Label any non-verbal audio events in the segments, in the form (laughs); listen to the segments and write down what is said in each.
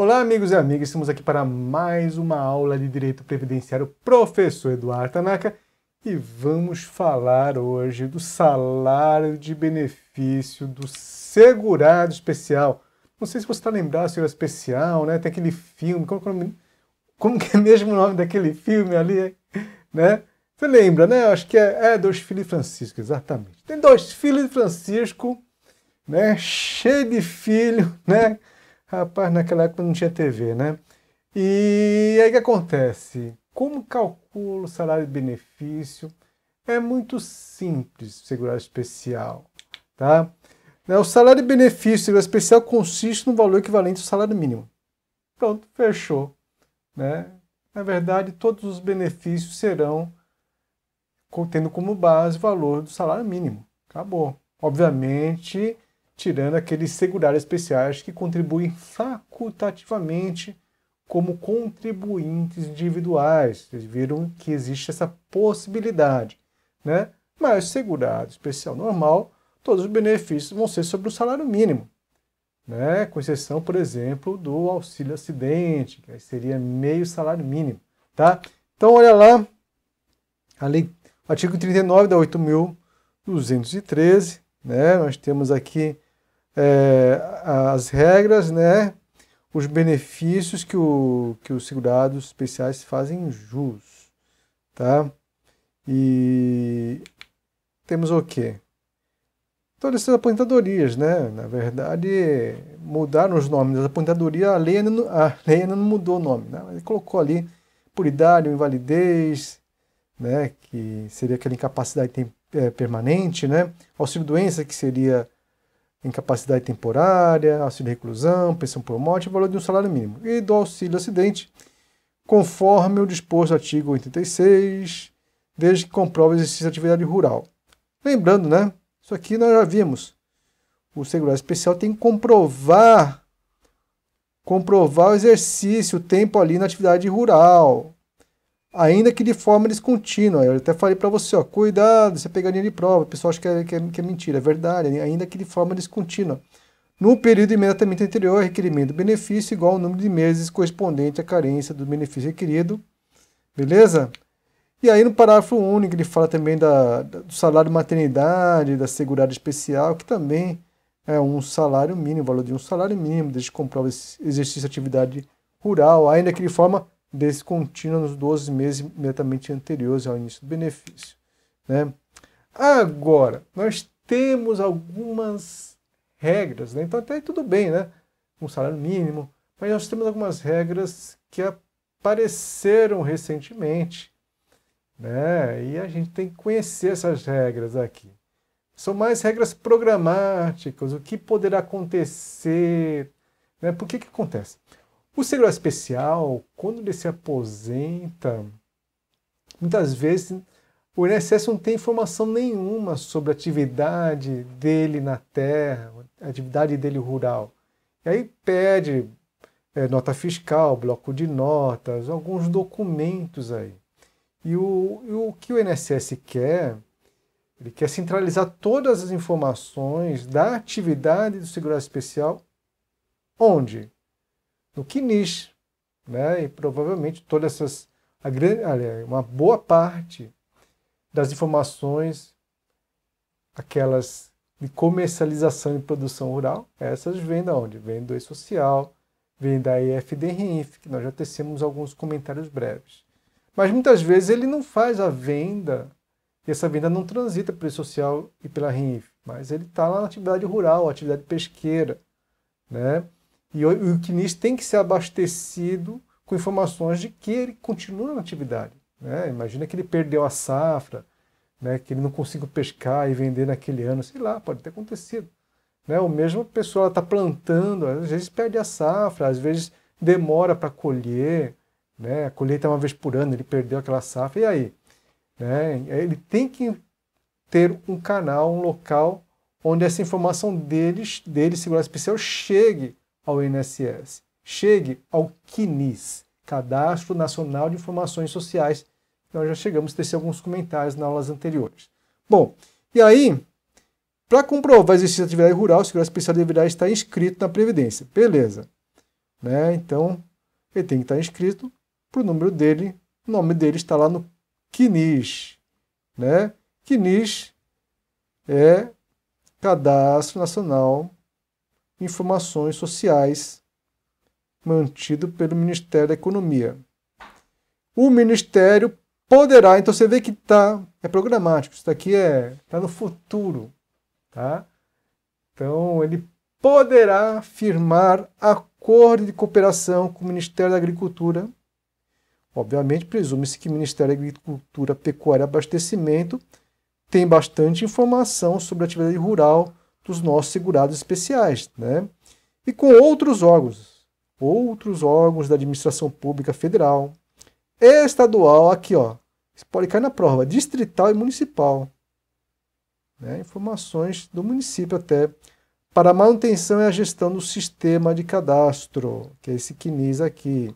Olá, amigos e amigas, estamos aqui para mais uma aula de Direito Previdenciário, professor Eduardo Tanaka, e vamos falar hoje do salário de benefício do segurado especial. Não sei se você está lembrado, senhor especial, né? Tem aquele filme, como, como, é como que é mesmo o nome daquele filme ali, né? Você lembra, né? Acho que é, é Dois Filhos de Francisco, exatamente. Tem dois filhos de Francisco, né? Cheio de filho, né? Rapaz, naquela época não tinha TV, né? E aí o que acontece? Como calculo o salário e benefício? É muito simples, segurado especial, tá? Né, o salário e benefício segurado especial consiste no valor equivalente ao salário mínimo. Pronto, fechou, né? Na verdade, todos os benefícios serão tendo como base o valor do salário mínimo. Acabou. Obviamente, tirando aqueles segurados especiais que contribuem facultativamente como contribuintes individuais. Vocês viram que existe essa possibilidade, né? Mas segurado especial normal, todos os benefícios vão ser sobre o salário mínimo, né? Com exceção, por exemplo, do auxílio acidente, que seria meio salário mínimo, tá? Então olha lá, a lei, artigo 39 da 8.213, né? Nós temos aqui é, as regras, né, os benefícios que, o, que os segurados especiais fazem jus, tá? E temos o quê? Todas essas aposentadorias, né? Na verdade, mudaram os nomes das aposentadorias, a lei ainda não, a lei não mudou o nome, né? Ele colocou ali por idade ou invalidez, né? Que seria aquela incapacidade é, permanente, né? Auxílio-doença, que seria incapacidade temporária, auxílio de reclusão, pensão por morte, valor de um salário mínimo. E do auxílio acidente, conforme o disposto do artigo 86, desde que comprova o exercício de atividade rural. Lembrando, né? Isso aqui nós já vimos. O segurado especial tem que comprovar comprovar o exercício, o tempo ali na atividade rural ainda que de forma descontínua. Eu até falei para você, ó, cuidado, você linha de prova, o pessoal acha que é, que, é, que é, mentira, é verdade, ainda que de forma descontínua. No período imediatamente anterior, requerimento do benefício igual ao número de meses correspondente à carência do benefício requerido. Beleza? E aí no parágrafo único ele fala também da, do salário maternidade, da segurada especial, que também é um salário mínimo, valor de um salário mínimo, desde que comprova exercício de atividade rural, ainda que de forma descontínua nos 12 meses imediatamente anteriores ao início do benefício. Né? Agora, nós temos algumas regras, né? então até aí tudo bem, né? um salário mínimo, mas nós temos algumas regras que apareceram recentemente, né? e a gente tem que conhecer essas regras aqui. São mais regras programáticas, o que poderá acontecer, né? por que, que acontece? O segurado especial, quando ele se aposenta, muitas vezes o INSS não tem informação nenhuma sobre a atividade dele na terra, a atividade dele rural. E aí pede é, nota fiscal, bloco de notas, alguns documentos aí. E o, e o que o INSS quer, ele quer centralizar todas as informações da atividade do segurado especial onde? no Knish, né? E provavelmente todas essas a grande, olha, uma boa parte das informações aquelas de comercialização e produção rural, essas vêm da onde? Vêm do E-Social, vêm da RINF, que nós já tecemos alguns comentários breves. Mas muitas vezes ele não faz a venda, e essa venda não transita pelo E-Social e pela RINF, mas ele está lá na atividade rural, atividade pesqueira, né? E o, o tem que ser abastecido com informações de que ele continua na atividade. Né? Imagina que ele perdeu a safra, né? que ele não conseguiu pescar e vender naquele ano, sei lá, pode ter acontecido. Né? O mesmo pessoa está plantando, às vezes perde a safra, às vezes demora para colher, né? a colheita é uma vez por ano, ele perdeu aquela safra, e aí? Né? Ele tem que ter um canal, um local onde essa informação deles, dele, segurança especial, chegue ao INSS. Chegue ao CNIS, Cadastro Nacional de Informações Sociais. Nós já chegamos a ter alguns comentários nas aulas anteriores. Bom, e aí, para comprovar a existência de atividade rural, o segurado especial deverá estar inscrito na Previdência. Beleza. Né? Então, ele tem que estar inscrito para o número dele. O nome dele está lá no CNIS. Né? CNIS é Cadastro Nacional Informações Sociais, mantido pelo Ministério da Economia. O Ministério poderá, então você vê que tá, é programático, isso daqui é tá no futuro, tá? Então ele poderá firmar acordo de cooperação com o Ministério da Agricultura. Obviamente, presume-se que o Ministério da Agricultura, Pecuária e Abastecimento tem bastante informação sobre a atividade rural dos nossos segurados especiais, né? E com outros órgãos, outros órgãos da administração pública federal, estadual, aqui ó, pode cair na prova, distrital e municipal. Né? Informações do município até para a manutenção e a gestão do sistema de cadastro, que é esse CNIS aqui.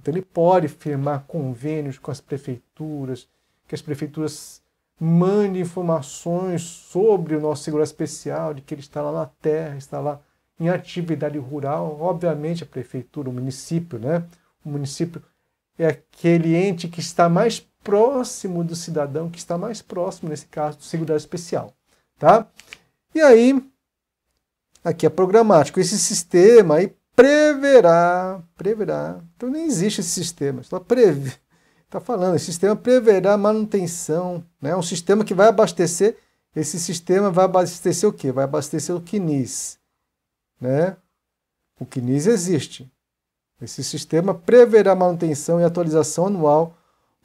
Então ele pode firmar convênios com as prefeituras, que as prefeituras mande informações sobre o nosso segurança especial, de que ele está lá na terra, está lá em atividade rural. Obviamente, a prefeitura, o município, né? O município é aquele ente que está mais próximo do cidadão, que está mais próximo, nesse caso, do segurança especial, tá? E aí, aqui é programático. Esse sistema aí preverá, preverá. Então nem existe esse sistema, só prevê Está falando, esse sistema preverá manutenção, né? um sistema que vai abastecer, esse sistema vai abastecer o quê? Vai abastecer o CNIS. Né? O CNIS existe. Esse sistema preverá manutenção e atualização anual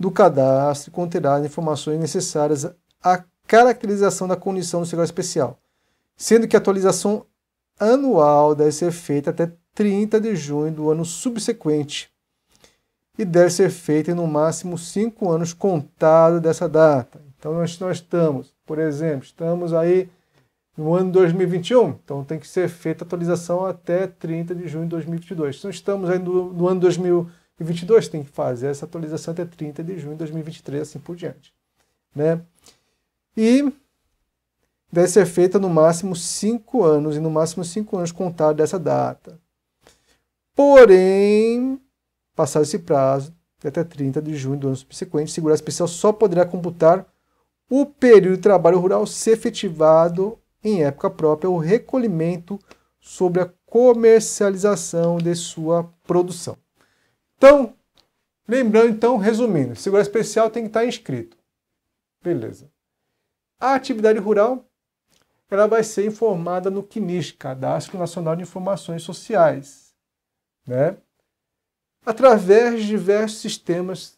do cadastro e conterá as informações necessárias à caracterização da condição do seguro especial, sendo que a atualização anual deve ser feita até 30 de junho do ano subsequente e deve ser feita em no máximo cinco anos contado dessa data. Então nós, nós estamos, por exemplo, estamos aí no ano 2021, então tem que ser feita a atualização até 30 de junho de 2022. Então estamos aí no, no ano 2022, tem que fazer essa atualização até 30 de junho de 2023, assim por diante. Né? E deve ser feita no máximo cinco anos, e no máximo cinco anos contado dessa data. Porém, Passado esse prazo, até 30 de junho do ano subsequente, segurança especial só poderá computar o período de trabalho rural se efetivado em época própria o recolhimento sobre a comercialização de sua produção. Então, lembrando então, resumindo, segurança especial tem que estar inscrito. Beleza. A atividade rural ela vai ser informada no CNIS, Cadastro Nacional de Informações Sociais, né? através de diversos sistemas,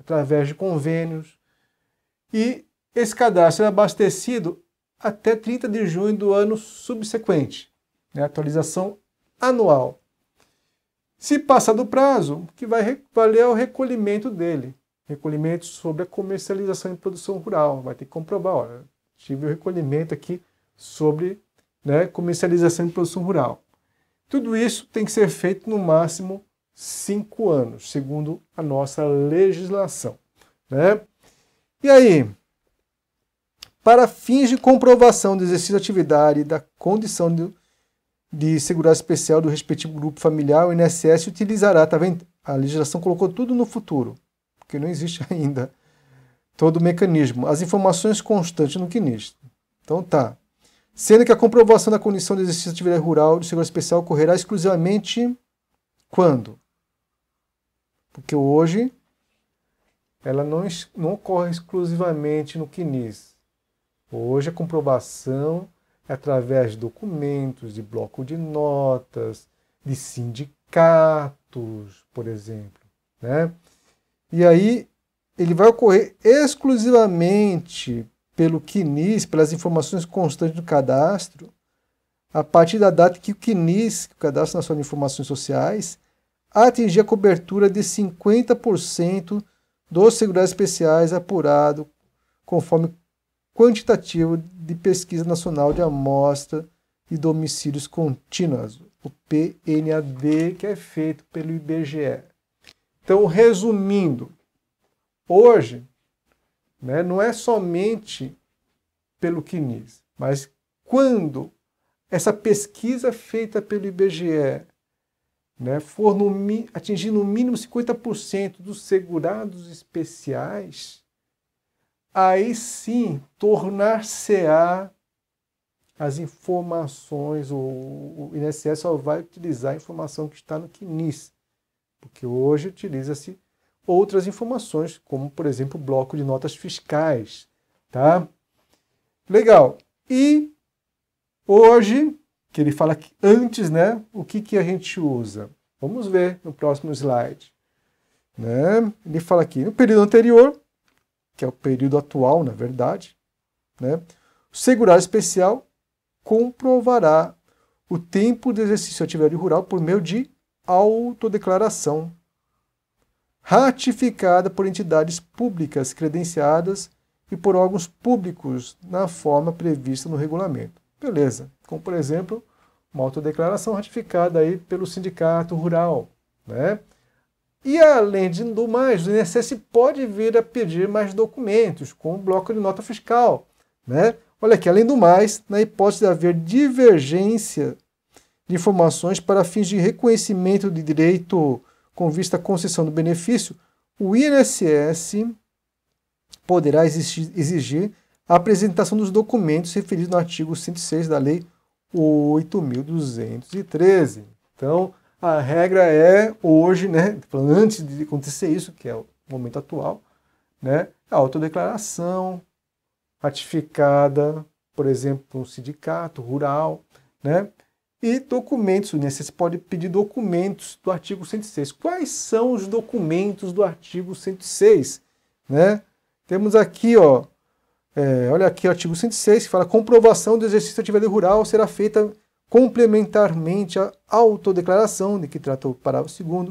através de convênios. E esse cadastro é abastecido até 30 de junho do ano subsequente, né, atualização anual. Se passar do prazo, o que vai valer é o recolhimento dele, recolhimento sobre a comercialização e produção rural. Vai ter que comprovar, olha, tive o recolhimento aqui sobre né, comercialização e produção rural. Tudo isso tem que ser feito no máximo cinco anos, segundo a nossa legislação. Né? E aí, para fins de comprovação do exercício de atividade e da condição de, de segurança especial do respectivo grupo familiar, o INSS utilizará, tá vendo? A legislação colocou tudo no futuro, porque não existe (laughs) ainda todo o mecanismo, as informações constantes no CNIS. Então tá. Sendo que a comprovação da condição de exercício de atividade rural de segurança especial ocorrerá exclusivamente quando? Porque hoje ela não, não ocorre exclusivamente no CNIS. Hoje a comprovação é através de documentos, de bloco de notas, de sindicatos, por exemplo. Né? E aí ele vai ocorrer exclusivamente pelo CNIS, pelas informações constantes do cadastro, a partir da data que o CNIS, o Cadastro Nacional de Informações Sociais, a atingir a cobertura de 50% dos segurados especiais apurado conforme quantitativo de pesquisa nacional de amostra de domicílios contínuas, o PNAD, que é feito pelo IBGE. Então, resumindo, hoje né, não é somente pelo CNIS, mas quando essa pesquisa feita pelo IBGE né, for no, atingir no mínimo 50% dos segurados especiais, aí sim tornar-se-á as informações, o, o INSS só vai utilizar a informação que está no CNIS, porque hoje utiliza-se outras informações, como por exemplo o bloco de notas fiscais, tá? Legal. E hoje que ele fala que antes, né, o que, que a gente usa. Vamos ver no próximo slide. Né? Ele fala aqui, no período anterior, que é o período atual, na verdade, né, o segurado especial comprovará o tempo de exercício de atividade rural por meio de autodeclaração, ratificada por entidades públicas credenciadas e por órgãos públicos na forma prevista no regulamento. Beleza como por exemplo uma autodeclaração ratificada aí pelo sindicato rural, né? E além de, do mais, o INSS pode vir a pedir mais documentos, como bloco de nota fiscal, né? Olha aqui, além do mais, na hipótese de haver divergência de informações para fins de reconhecimento de direito com vista à concessão do benefício, o INSS poderá exigir a apresentação dos documentos referidos no artigo 106 da Lei 8.213. Então, a regra é hoje, né, antes de acontecer isso, que é o momento atual, né, a autodeclaração ratificada, por exemplo, um sindicato rural, né, e documentos, né, você pode pedir documentos do artigo 106. Quais são os documentos do artigo 106? Né? Temos aqui, ó, é, olha aqui o artigo 106, que fala comprovação do exercício da atividade rural será feita complementarmente à autodeclaração de que trata o parágrafo 2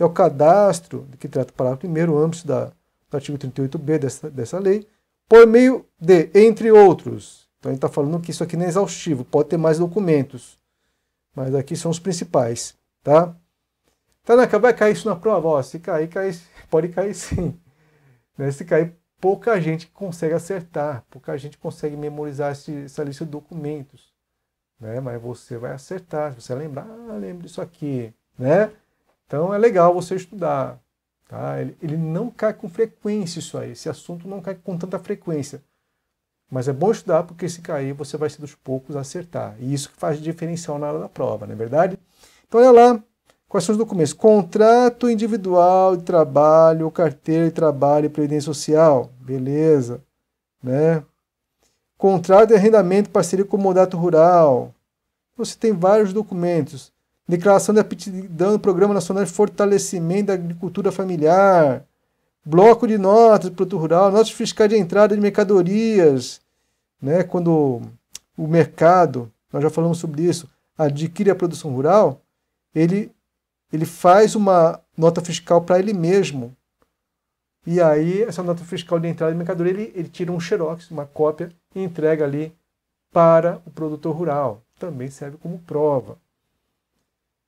e ao cadastro de que trata o parágrafo 1 âmbito da, do artigo 38b dessa, dessa lei, por meio de, entre outros. Então ele está falando que isso aqui não é exaustivo, pode ter mais documentos, mas aqui são os principais, tá? Tanaka, vai cair isso na prova? Ó, se cair, cair, pode cair sim. Né, se cair, pouca gente consegue acertar, pouca gente consegue memorizar esse, essa lista de documentos, né? Mas você vai acertar, se você lembrar, ah, lembro disso aqui, né? Então é legal você estudar, tá? Ele, ele não cai com frequência isso aí, esse assunto não cai com tanta frequência. Mas é bom estudar porque se cair você vai ser dos poucos a acertar. E isso que faz diferencial na hora da prova, não é verdade? Então olha lá, Quais são os documentos? Contrato individual de trabalho, carteira de trabalho e previdência social. Beleza. Né? Contrato de arrendamento, parceria com o mandato rural. Você tem vários documentos. Declaração de aptidão do Programa Nacional de Fortalecimento da Agricultura Familiar. Bloco de notas do produto rural, notas fiscais de entrada de mercadorias. Né? Quando o mercado, nós já falamos sobre isso, adquire a produção rural, ele ele faz uma nota fiscal para ele mesmo. E aí, essa nota fiscal de entrada de mercadoria, ele, ele tira um xerox, uma cópia, e entrega ali para o produtor rural. Também serve como prova.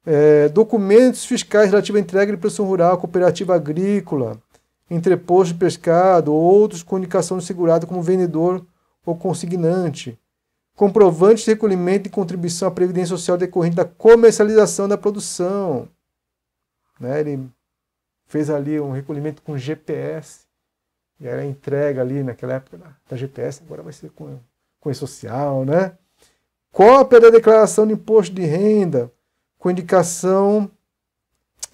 É, documentos fiscais relativos à entrega de produção rural, cooperativa agrícola, entreposto de pescado ou outros com indicação de segurado como vendedor ou consignante. Comprovantes de recolhimento e contribuição à Previdência Social decorrente da comercialização da produção. Né? Ele fez ali um recolhimento com GPS, e era entrega ali naquela época da, da GPS, agora vai ser com, com social né? Cópia da declaração de imposto de renda com indicação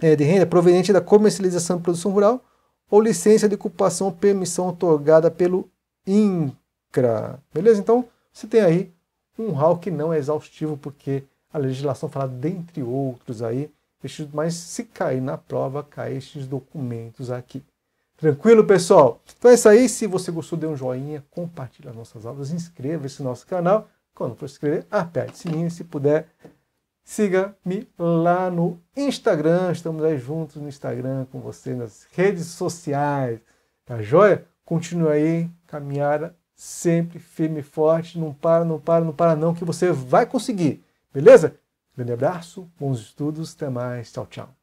é, de renda proveniente da comercialização de produção rural ou licença de ocupação ou permissão otorgada pelo INCRA. Beleza? Então, você tem aí um hall que não é exaustivo, porque a legislação fala, dentre outros aí, mas Se cair na prova, caem estes documentos aqui. Tranquilo, pessoal? Então é isso aí. Se você gostou, dê um joinha, compartilhe as nossas aulas, inscreva-se no nosso canal. Quando for se inscrever, aperte o sininho. Se puder, siga-me lá no Instagram. Estamos aí juntos no Instagram com você, nas redes sociais. Tá joia? Continue aí, caminhada sempre firme e forte. Não para, não para, não para, não, que você vai conseguir. Beleza? Grande abraço, bons estudos, até mais, tchau, tchau.